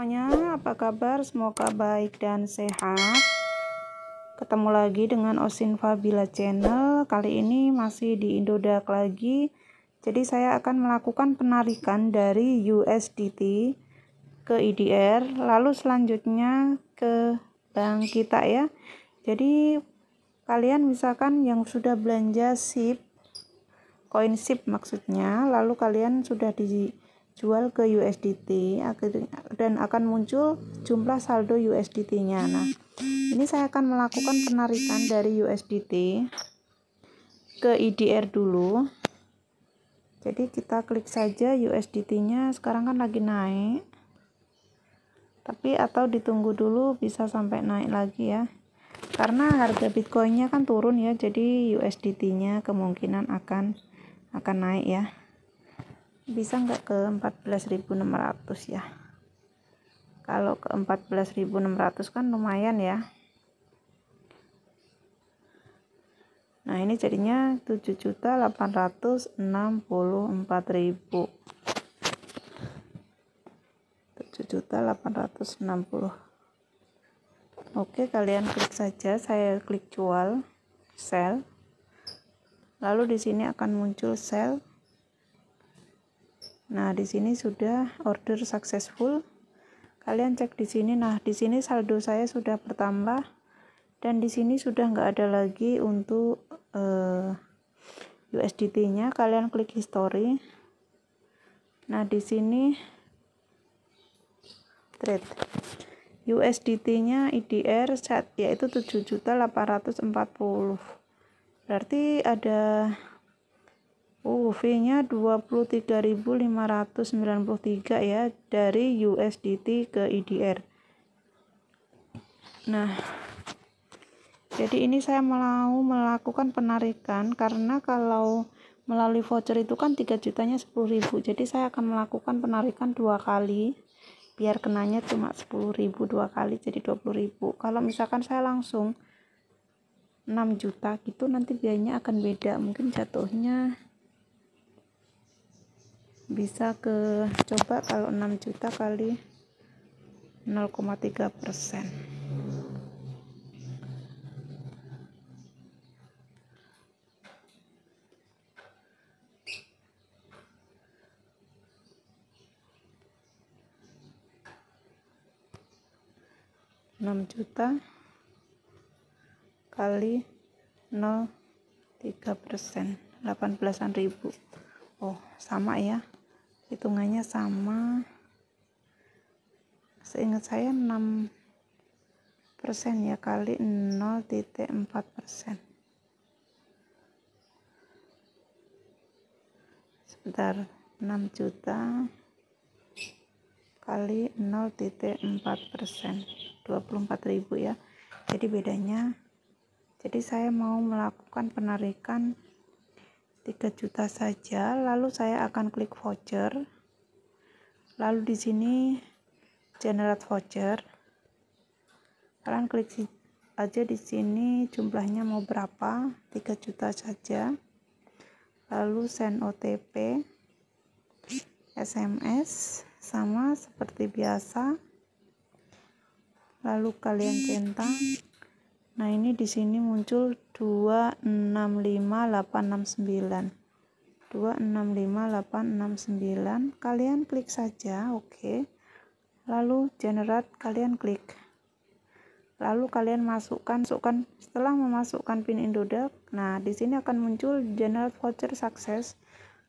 semuanya apa kabar semoga baik dan sehat ketemu lagi dengan Osin Fabila channel kali ini masih di Indodax lagi jadi saya akan melakukan penarikan dari USDT ke IDR lalu selanjutnya ke bank kita ya jadi kalian misalkan yang sudah belanja SIP koin SIP maksudnya lalu kalian sudah di jual ke USDT dan akan muncul jumlah saldo USDT-nya. Nah, ini saya akan melakukan penarikan dari USDT ke IDR dulu. Jadi kita klik saja USDT-nya sekarang kan lagi naik. Tapi atau ditunggu dulu bisa sampai naik lagi ya. Karena harga Bitcoin-nya kan turun ya, jadi USDT-nya kemungkinan akan akan naik ya bisa nggak ke 14.600 ya kalau ke 14.600 kan lumayan ya nah ini jadinya 7.864.000 7.860 oke kalian klik saja saya klik jual sell lalu di sini akan muncul sell Nah, di sini sudah order successful. Kalian cek di sini. Nah, di sini saldo saya sudah bertambah dan di sini sudah nggak ada lagi untuk uh, eh, USDT-nya. Kalian klik history. Nah, di sini trade. USDT-nya IDR set yaitu 7.840. Berarti ada UV-nya 23.593 ya dari USDT ke IDR. Nah, jadi ini saya mau melakukan penarikan karena kalau melalui voucher itu kan 3 jutanya ribu, Jadi saya akan melakukan penarikan dua kali biar kenanya cuma ribu dua kali jadi ribu. Kalau misalkan saya langsung 6 juta gitu nanti biayanya akan beda mungkin jatuhnya bisa ke coba kalau 6 juta kali 0,3 persen enam juta kali nol tiga persen delapan belasan ribu oh sama ya hitungannya sama seingat saya 6 persen ya kali 0.4 persen sebentar 6 juta kali 0.4 persen 24 ribu ya jadi bedanya jadi saya mau melakukan penarikan 3 juta saja lalu saya akan klik voucher lalu di sini generate voucher kalian klik aja di sini jumlahnya mau berapa 3 juta saja lalu send OTP SMS sama seperti biasa lalu kalian centang Nah, ini di sini muncul 265869. 265869. Kalian klik saja, oke. Okay. Lalu generate kalian klik. Lalu kalian masukkan masukkan setelah memasukkan pin Indodax. Nah, di sini akan muncul generate voucher success.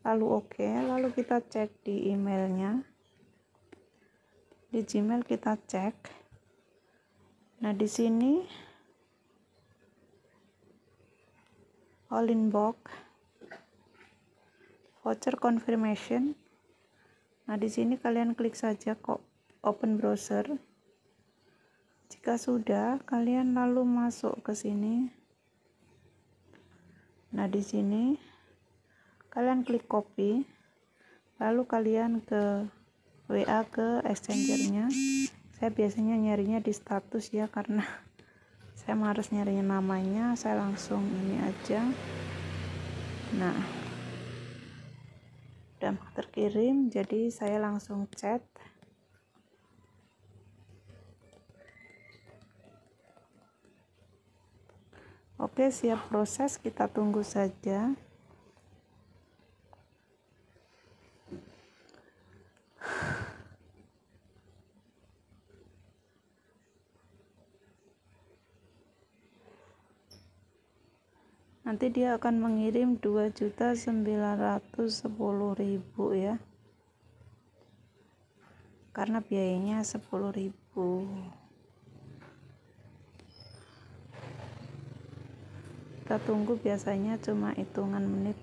Lalu oke, okay. lalu kita cek di emailnya. Di Gmail kita cek. Nah, di sini All Inbox, voucher confirmation nah di sini kalian klik saja kok open browser jika sudah kalian lalu masuk ke sini nah di sini kalian klik copy lalu kalian ke WA ke exchangernya. saya biasanya nyarinya di status ya karena saya harus nyari namanya saya langsung ini aja nah udah terkirim jadi saya langsung chat oke siap proses kita tunggu saja nanti dia akan mengirim 2.910.000 ya karena biayanya 10.000 kita tunggu biasanya cuma hitungan menit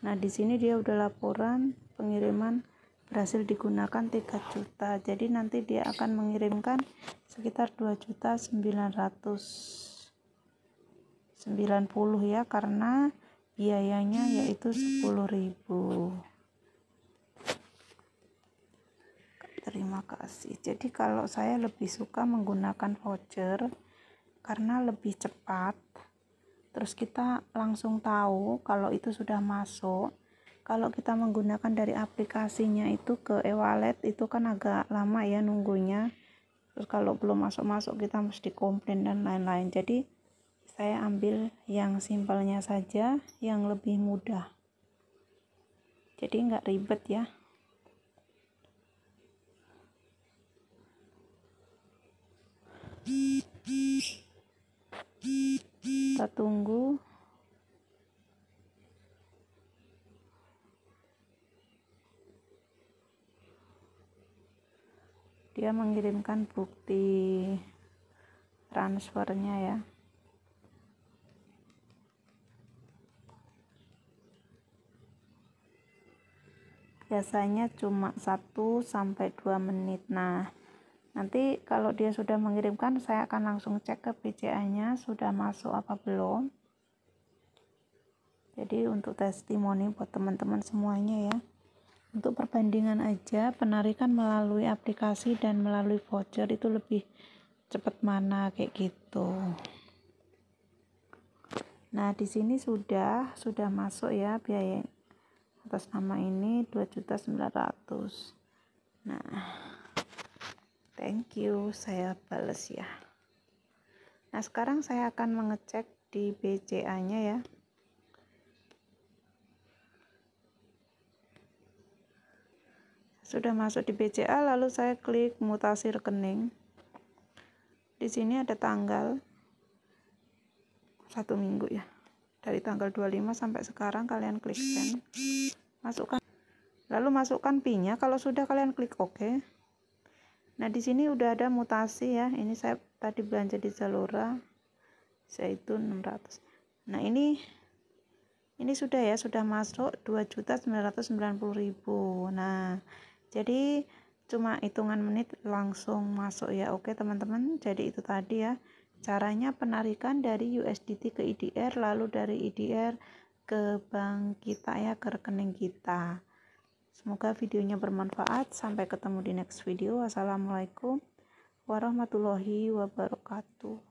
nah di sini dia udah laporan pengiriman berhasil digunakan 3 juta jadi nanti dia akan mengirimkan sekitar 2 juta 900 90 ya karena biayanya yaitu 10.000 terima kasih jadi kalau saya lebih suka menggunakan voucher karena lebih cepat terus kita langsung tahu kalau itu sudah masuk kalau kita menggunakan dari aplikasinya itu ke e-wallet itu kan agak lama ya nunggunya terus kalau belum masuk-masuk kita mesti komplain dan lain-lain jadi saya ambil yang simpelnya saja yang lebih mudah jadi nggak ribet ya kita tunggu dia mengirimkan bukti transfernya ya biasanya cuma 1 sampai 2 menit nah nanti kalau dia sudah mengirimkan saya akan langsung cek ke BCA nya sudah masuk apa belum jadi untuk testimoni buat teman-teman semuanya ya untuk perbandingan aja penarikan melalui aplikasi dan melalui voucher itu lebih cepat mana kayak gitu nah di sini sudah sudah masuk ya biaya atas nama ini 2.900 nah thank you saya bales ya nah sekarang saya akan mengecek di BCA nya ya sudah masuk di BCA lalu saya klik mutasi rekening di sini ada tanggal satu minggu ya dari tanggal 25 sampai sekarang kalian klik send masukkan lalu masukkan pinya kalau sudah kalian klik OK nah di sini udah ada mutasi ya ini saya tadi belanja di Zalora yaitu 600 nah ini ini sudah ya sudah masuk 2.990.000 nah jadi cuma hitungan menit langsung masuk ya oke teman-teman jadi itu tadi ya caranya penarikan dari USDT ke IDR lalu dari IDR ke bank kita ya ke rekening kita semoga videonya bermanfaat sampai ketemu di next video wassalamualaikum warahmatullahi wabarakatuh